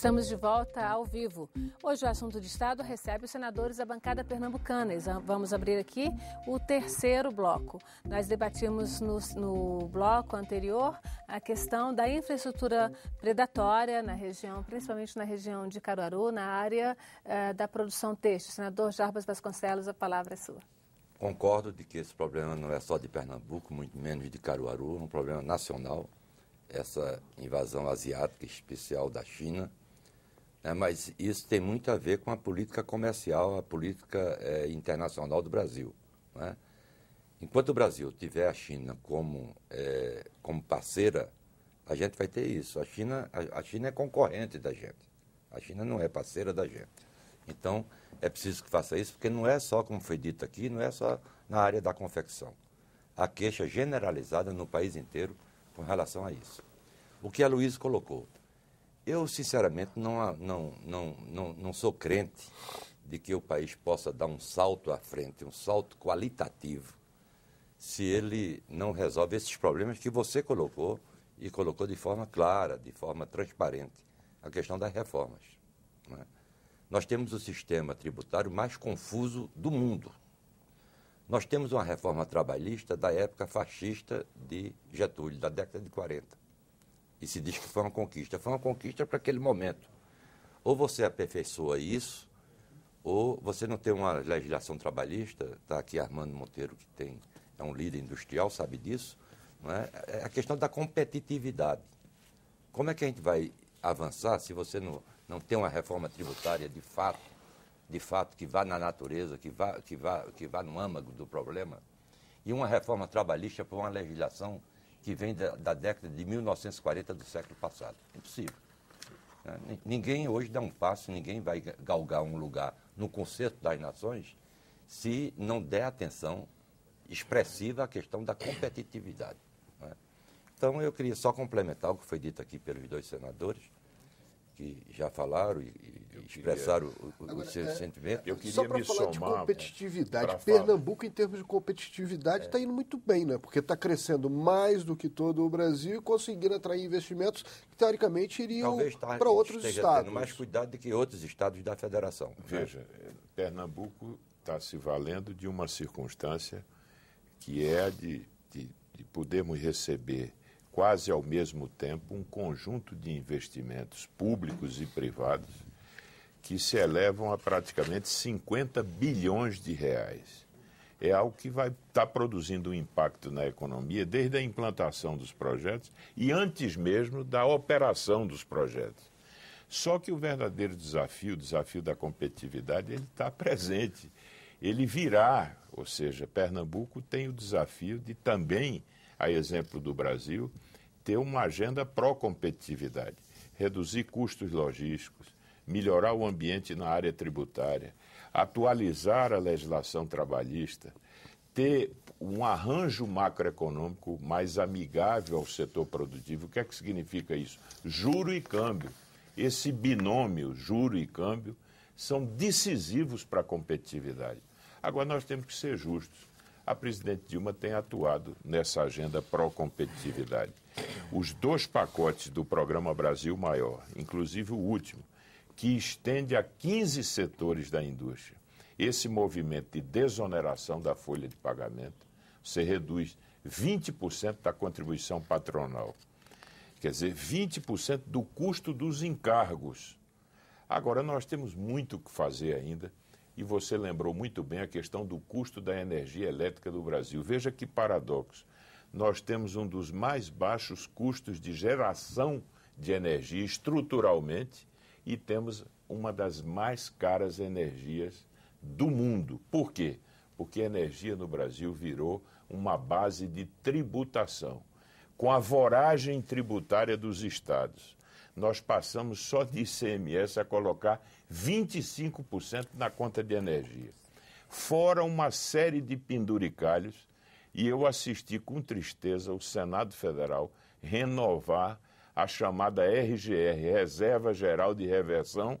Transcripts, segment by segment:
Estamos de volta ao vivo. Hoje o assunto de Estado recebe os senadores da bancada pernambucana. Vamos abrir aqui o terceiro bloco. Nós debatimos no, no bloco anterior a questão da infraestrutura predatória na região, principalmente na região de Caruaru, na área eh, da produção textil. Senador Jarbas Vasconcelos, a palavra é sua. Concordo de que esse problema não é só de Pernambuco, muito menos de Caruaru, é um problema nacional. Essa invasão asiática, especial da China, né, mas isso tem muito a ver com a política comercial, a política é, internacional do Brasil. Né? Enquanto o Brasil tiver a China como, é, como parceira, a gente vai ter isso. A China, a, a, China é concorrente da gente. A China não é parceira da gente. Então, é preciso que faça isso, porque não é só, como foi dito aqui, não é só na área da confecção. Há queixa generalizada no país inteiro com relação a isso. O que a Luiz colocou, eu, sinceramente, não, não, não, não, não sou crente de que o país possa dar um salto à frente, um salto qualitativo, se ele não resolve esses problemas que você colocou e colocou de forma clara, de forma transparente, a questão das reformas. É? Nós temos o sistema tributário mais confuso do mundo. Nós temos uma reforma trabalhista da época fascista de Getúlio, da década de 40 e se diz que foi uma conquista. Foi uma conquista para aquele momento. Ou você aperfeiçoa isso, ou você não tem uma legislação trabalhista, está aqui Armando Monteiro, que tem, é um líder industrial, sabe disso, não é? é a questão da competitividade. Como é que a gente vai avançar se você não, não tem uma reforma tributária de fato, de fato, que vá na natureza, que vá, que vá, que vá no âmago do problema? E uma reforma trabalhista para uma legislação que vem da, da década de 1940 do século passado. Impossível. Né? Ninguém hoje dá um passo, ninguém vai galgar um lugar no concerto das nações se não der atenção expressiva à questão da competitividade. Né? Então, eu queria só complementar o que foi dito aqui pelos dois senadores, que já falaram e, e expressaram queria... o, o, é, Eu queria Só para falar de competitividade, Pernambuco, falar... em termos de competitividade, está é. indo muito bem, né? Porque está crescendo mais do que todo o Brasil e conseguindo atrair investimentos que, teoricamente, iriam tá- para outros estados. Tendo mais cuidado do que outros estados da federação. Né? Veja, né? Pernambuco está se valendo de uma circunstância que é a de, de, de podermos receber quase ao mesmo tempo, um conjunto de investimentos públicos e privados que se elevam a praticamente 50 bilhões de reais. É algo que vai estar tá produzindo um impacto na economia desde a implantação dos projetos e antes mesmo da operação dos projetos. Só que o verdadeiro desafio, o desafio da competitividade, ele está presente. Ele virá, ou seja, Pernambuco tem o desafio de também a exemplo do Brasil, ter uma agenda pró-competitividade, reduzir custos logísticos, melhorar o ambiente na área tributária, atualizar a legislação trabalhista, ter um arranjo macroeconômico mais amigável ao setor produtivo. O que é que significa isso? Juro e câmbio. Esse binômio, juro e câmbio, são decisivos para a competitividade. Agora, nós temos que ser justos. A presidente Dilma tem atuado nessa agenda pró-competitividade. Os dois pacotes do Programa Brasil Maior, inclusive o último, que estende a 15 setores da indústria, esse movimento de desoneração da folha de pagamento, você reduz 20% da contribuição patronal. Quer dizer, 20% do custo dos encargos. Agora, nós temos muito o que fazer ainda e você lembrou muito bem a questão do custo da energia elétrica do Brasil. Veja que paradoxo. Nós temos um dos mais baixos custos de geração de energia estruturalmente e temos uma das mais caras energias do mundo. Por quê? Porque a energia no Brasil virou uma base de tributação, com a voragem tributária dos estados nós passamos só de ICMS a colocar 25% na conta de energia. Fora uma série de penduricalhos, e eu assisti com tristeza o Senado Federal renovar a chamada RGR, Reserva Geral de Reversão,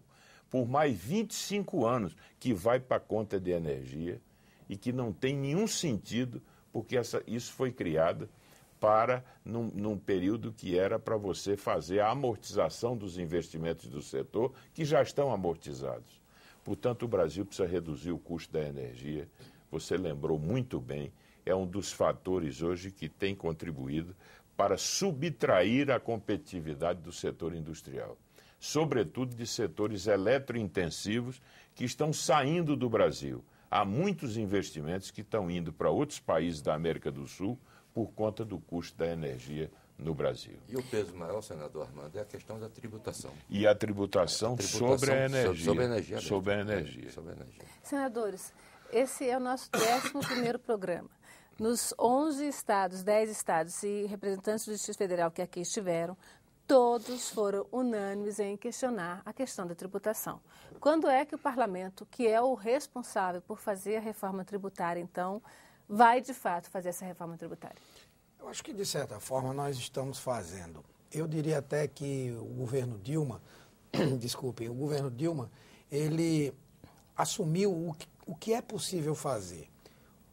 por mais 25 anos, que vai para a conta de energia e que não tem nenhum sentido, porque essa, isso foi criado para num, num período que era para você fazer a amortização dos investimentos do setor, que já estão amortizados. Portanto, o Brasil precisa reduzir o custo da energia. Você lembrou muito bem, é um dos fatores hoje que tem contribuído para subtrair a competitividade do setor industrial, sobretudo de setores eletrointensivos que estão saindo do Brasil. Há muitos investimentos que estão indo para outros países da América do Sul por conta do custo da energia no Brasil. E o peso maior, senador Armando, é a questão da tributação. E a tributação, é, a tributação sobre a energia. Sobre a energia. Sobre a é, energia. Sobre a energia. Senadores, esse é o nosso 11 programa. Nos 11 estados, 10 estados e representantes do Distrito Federal que aqui estiveram, todos foram unânimes em questionar a questão da tributação. Quando é que o parlamento, que é o responsável por fazer a reforma tributária, então, vai de fato fazer essa reforma tributária? Eu acho que, de certa forma, nós estamos fazendo. Eu diria até que o governo Dilma, desculpem, o governo Dilma, ele assumiu o que, o que é possível fazer.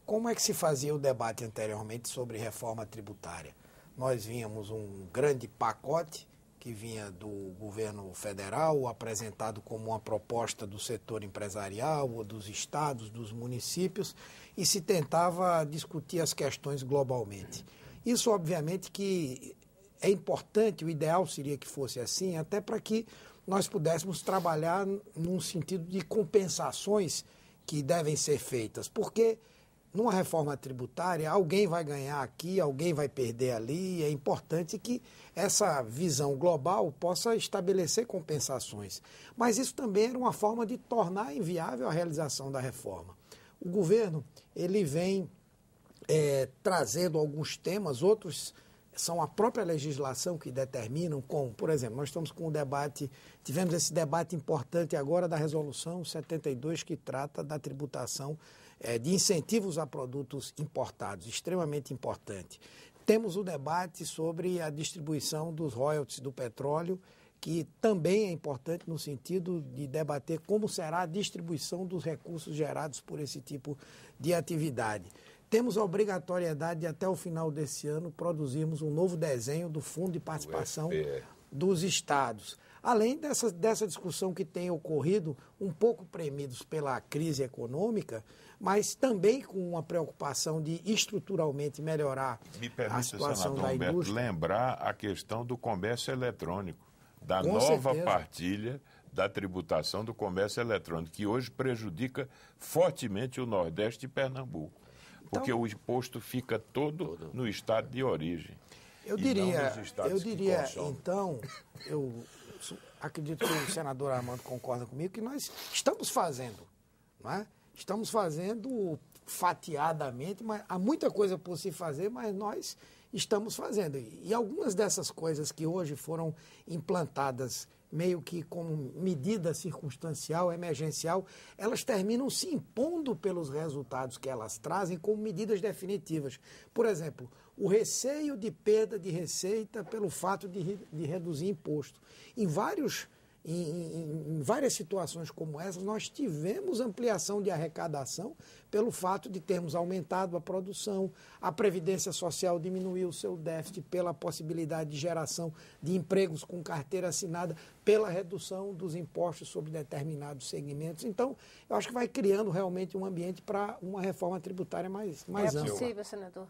Como é que se fazia o debate anteriormente sobre reforma tributária? Nós vínhamos um grande pacote que vinha do governo federal, apresentado como uma proposta do setor empresarial, ou dos estados, dos municípios, e se tentava discutir as questões globalmente. Isso, obviamente, que é importante, o ideal seria que fosse assim, até para que nós pudéssemos trabalhar num sentido de compensações que devem ser feitas, porque numa reforma tributária, alguém vai ganhar aqui, alguém vai perder ali. É importante que essa visão global possa estabelecer compensações. Mas isso também era uma forma de tornar inviável a realização da reforma. O governo ele vem é, trazendo alguns temas, outros são a própria legislação que determinam como, por exemplo, nós estamos com o um debate, tivemos esse debate importante agora da resolução 72 que trata da tributação é, de incentivos a produtos importados, extremamente importante. Temos o debate sobre a distribuição dos royalties do petróleo, que também é importante no sentido de debater como será a distribuição dos recursos gerados por esse tipo de atividade temos a obrigatoriedade de, até o final desse ano, produzirmos um novo desenho do Fundo de Participação dos Estados. Além dessa, dessa discussão que tem ocorrido, um pouco premidos pela crise econômica, mas também com uma preocupação de estruturalmente melhorar permite, a situação senador da Humberto, lembrar a questão do comércio eletrônico, da com nova certeza. partilha da tributação do comércio eletrônico, que hoje prejudica fortemente o Nordeste e Pernambuco. Porque então, o imposto fica todo, todo, no estado de origem. Eu diria, eu diria então, eu acredito que o senador Armando concorda comigo, que nós estamos fazendo, não é? Estamos fazendo fatiadamente, mas há muita coisa por se fazer, mas nós estamos fazendo. E algumas dessas coisas que hoje foram implantadas meio que como medida circunstancial, emergencial, elas terminam se impondo pelos resultados que elas trazem como medidas definitivas. Por exemplo, o receio de perda de receita pelo fato de, de reduzir imposto. Em vários em, em, várias situações como essas, nós tivemos ampliação de arrecadação pelo fato de termos aumentado a produção, a Previdência Social diminuiu o seu déficit pela possibilidade de geração de empregos com carteira assinada, pela redução dos impostos sobre determinados segmentos. Então, eu acho que vai criando realmente um ambiente para uma reforma tributária mais, mais é ampla. É possível, senador?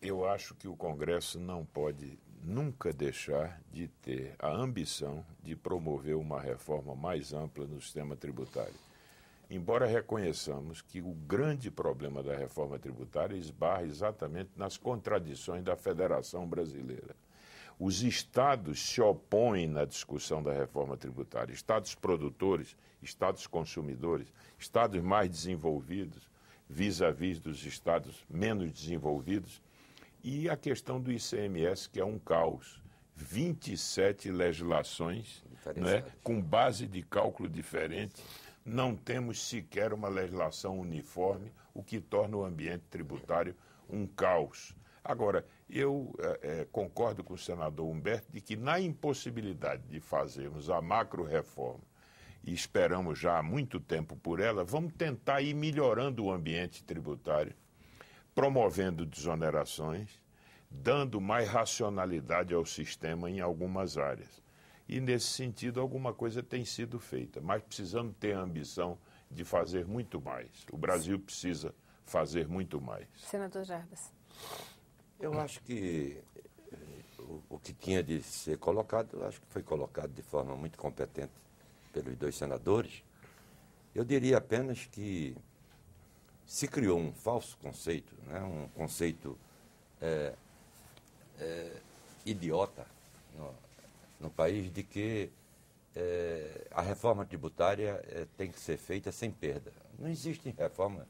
Eu acho que o Congresso não pode nunca deixar de ter a ambição de promover uma reforma mais ampla no sistema tributário. Embora reconheçamos que o grande problema da reforma tributária esbarra exatamente nas contradições da Federação Brasileira. Os estados se opõem na discussão da reforma tributária. Estados produtores, estados consumidores, estados mais desenvolvidos, vis-à-vis -vis dos estados menos desenvolvidos, e a questão do ICMS, que é um caos. 27 legislações né, com base de cálculo diferente. Não temos sequer uma legislação uniforme, o que torna o ambiente tributário um caos. Agora, eu é, é, concordo com o senador Humberto de que, na impossibilidade de fazermos a macro-reforma, e esperamos já há muito tempo por ela, vamos tentar ir melhorando o ambiente tributário promovendo desonerações, dando mais racionalidade ao sistema em algumas áreas. E nesse sentido, alguma coisa tem sido feita, mas precisamos ter a ambição de fazer muito mais. O Brasil precisa fazer muito mais. Senador Jarbas. Eu acho que eh, o, que tinha de ser colocado, acho que foi colocado de forma muito competente pelos dois senadores. Eu diria apenas que se criou um falso conceito, né, um conceito é, é, idiota no, no, país de que é, a reforma tributária é, tem que ser feita sem perda. Não existe reforma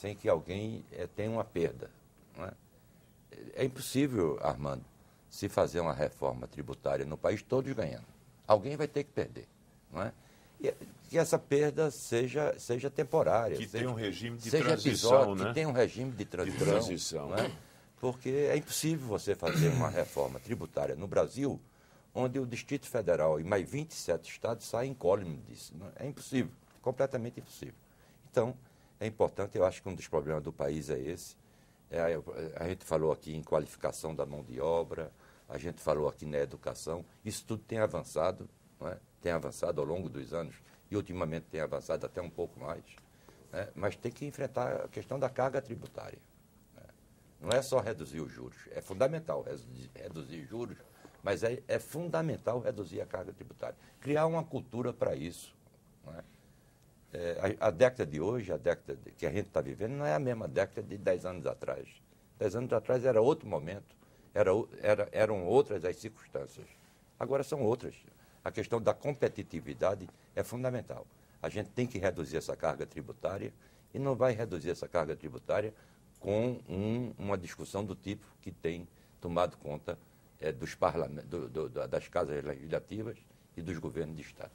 sem que alguém é, tenha uma perda. É? é impossível, Armando, se fazer uma reforma tributária no país todos ganhando. Alguém vai ter que perder. Não é? que essa perda seja, seja temporária. Que seja, tenha um regime de seja transição, episódio, né? Que tenha um regime de transição. De transição. Né? né? Porque é impossível você fazer uma reforma tributária no Brasil onde o Distrito Federal e mais 27 estados saem incólume disso. Né? É impossível, completamente impossível. Então, é importante, eu acho que um dos problemas do país é esse. É, a gente falou aqui em qualificação da mão de obra, a gente falou aqui na educação, isso tudo tem avançado, não é? tem avançado ao longo dos anos e ultimamente tem avançado até um pouco mais, né? mas tem que enfrentar a questão da carga tributária. Né? Não é só reduzir os juros, é fundamental reduzir juros, mas é, é fundamental reduzir a carga tributária. Criar uma cultura para isso. Né? É, a, a, década de hoje, a década de, que a gente está vivendo, não é a mesma década de 10 anos atrás. 10 anos atrás era outro momento, era, era, eram outras as circunstâncias. Agora são outras a questão da competitividade é fundamental. A gente tem que reduzir essa carga tributária e não vai reduzir essa carga tributária com um, uma discussão do tipo que tem tomado conta é, dos do, do, das casas legislativas e dos governos de Estado.